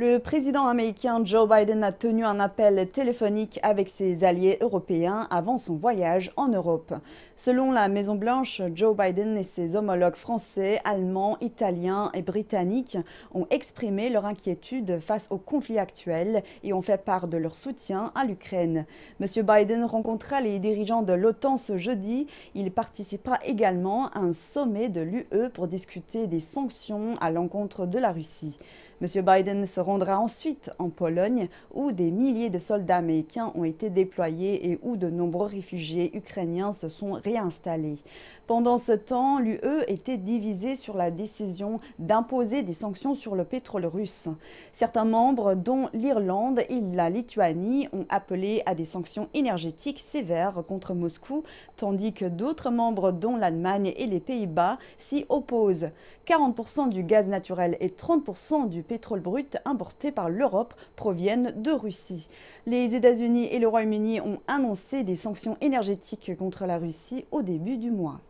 Le président américain Joe Biden a tenu un appel téléphonique avec ses alliés européens avant son voyage en Europe. Selon la Maison-Blanche, Joe Biden et ses homologues français, allemands, italiens et britanniques ont exprimé leur inquiétude face au conflit actuel et ont fait part de leur soutien à l'Ukraine. Monsieur Biden rencontra les dirigeants de l'OTAN ce jeudi. Il participera également à un sommet de l'UE pour discuter des sanctions à l'encontre de la Russie. Monsieur Biden sera rendra ensuite en Pologne, où des milliers de soldats américains ont été déployés et où de nombreux réfugiés ukrainiens se sont réinstallés. Pendant ce temps, l'UE était divisée sur la décision d'imposer des sanctions sur le pétrole russe. Certains membres, dont l'Irlande et la Lituanie, ont appelé à des sanctions énergétiques sévères contre Moscou, tandis que d'autres membres, dont l'Allemagne et les Pays-Bas, s'y opposent. 40% du gaz naturel et 30% du pétrole brut importés par l'Europe proviennent de Russie. Les États-Unis et le Royaume-Uni ont annoncé des sanctions énergétiques contre la Russie au début du mois.